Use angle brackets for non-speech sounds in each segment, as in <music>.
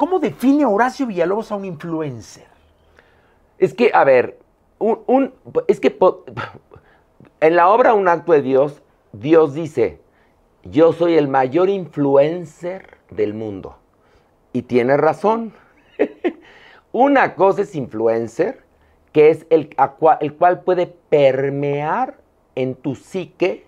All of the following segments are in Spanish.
¿Cómo define Horacio Villalobos a un influencer? Es que, a ver, un, es que en la obra Un acto de Dios, Dios dice, yo soy el mayor influencer del mundo. Y tiene razón. <laughs> Una cosa es influencer, que es el, el cual puede permear en tu psique,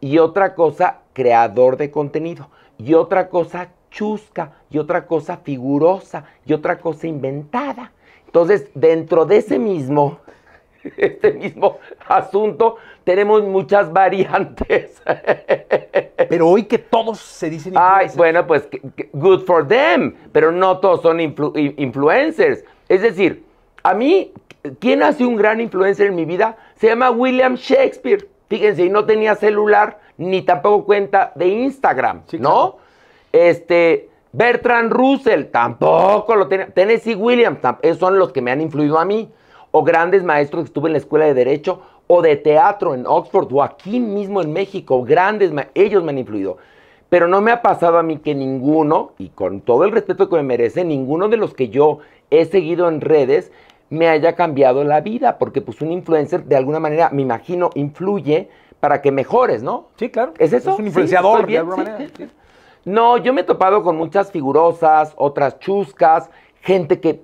y otra cosa, creador de contenido, y otra cosa, chusca y otra cosa figurosa y otra cosa inventada. Entonces, dentro de ese mismo, <laughs> este mismo asunto, tenemos muchas variantes. <laughs> Pero hoy que todos se dicen influencers. Ay, bueno, pues good for them, pero no todos son influencers. Es decir, a mí, ¿quién ha sido un gran influencer en mi vida? Se llama William Shakespeare. Fíjense, y no tenía celular ni tampoco cuenta de Instagram, sí, ¿no? Este, Bertrand Russell tampoco lo tenía. Tennessee Williams, son los que me han influido a mí. O grandes maestros que estuve en la escuela de Derecho o de teatro en Oxford o aquí mismo en México. Grandes, ellos me han influido. Pero no me ha pasado a mí que ninguno, y con todo el respeto que me merece, ninguno de los que yo he seguido en redes me haya cambiado la vida, porque pues un influencer de alguna manera, me imagino, influye para que mejores, ¿no? Sí, claro. ¿Es eso? Es un influenciador, de alguna manera. No, yo me he topado con muchas figurosas, otras chuscas, gente que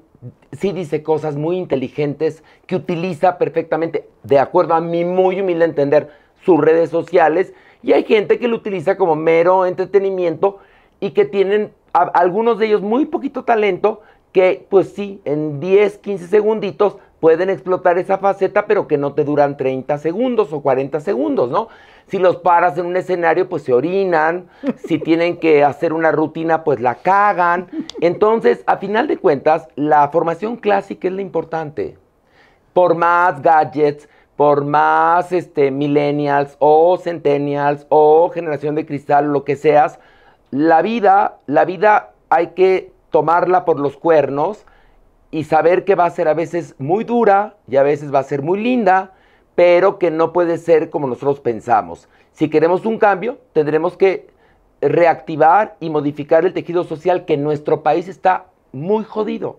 sí dice cosas muy inteligentes, que utiliza perfectamente, de acuerdo a mi muy humilde entender, sus redes sociales. Y hay gente que lo utiliza como mero entretenimiento y que tienen algunos de ellos muy poquito talento que pues sí, en 10, 15 segunditos pueden explotar esa faceta, pero que no te duran 30 segundos o 40 segundos, ¿no? Si los paras en un escenario, pues se orinan, si tienen que hacer una rutina, pues la cagan. Entonces, a final de cuentas, la formación clásica es la importante. Por más gadgets, por más este, millennials o centennials o generación de cristal, lo que seas, la vida, la vida hay que tomarla por los cuernos y saber que va a ser a veces muy dura y a veces va a ser muy linda, pero que no puede ser como nosotros pensamos. Si queremos un cambio, tendremos que reactivar y modificar el tejido social que en nuestro país está muy jodido.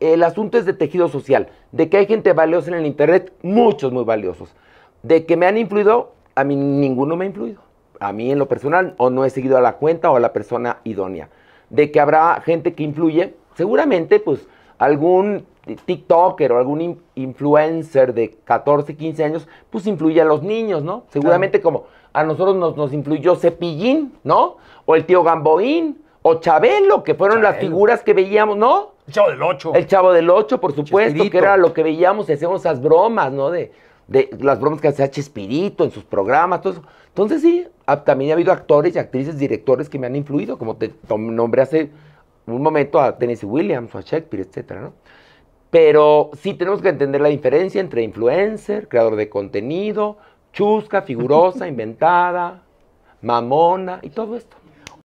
El asunto es de tejido social, de que hay gente valiosa en el Internet, muchos muy valiosos. De que me han influido, a mí ninguno me ha influido. A mí en lo personal, o no he seguido a la cuenta o a la persona idónea. De que habrá gente que influye, seguramente pues algún TikToker o algún influencer de 14, 15 años, pues influye a los niños, ¿no? Seguramente como a nosotros nos, nos influyó Cepillín, ¿no? O el tío Gamboín, o Chabelo, que fueron las figuras que veíamos, ¿no? El Chavo del Ocho. El Chavo del Ocho, por supuesto, que era lo que veíamos y hacíamos esas bromas, ¿no? De, de las bromas que hacía Chespirito en sus programas, todo eso. Entonces sí, también ha habido actores y actrices, directores que me han influido, como te nombré hace un momento a Tennessee Williams o a Shakespeare, etcétera, ¿no? Pero sí tenemos que entender la diferencia entre influencer, creador de contenido, chusca, figurosa, <laughs> inventada, mamona y todo esto.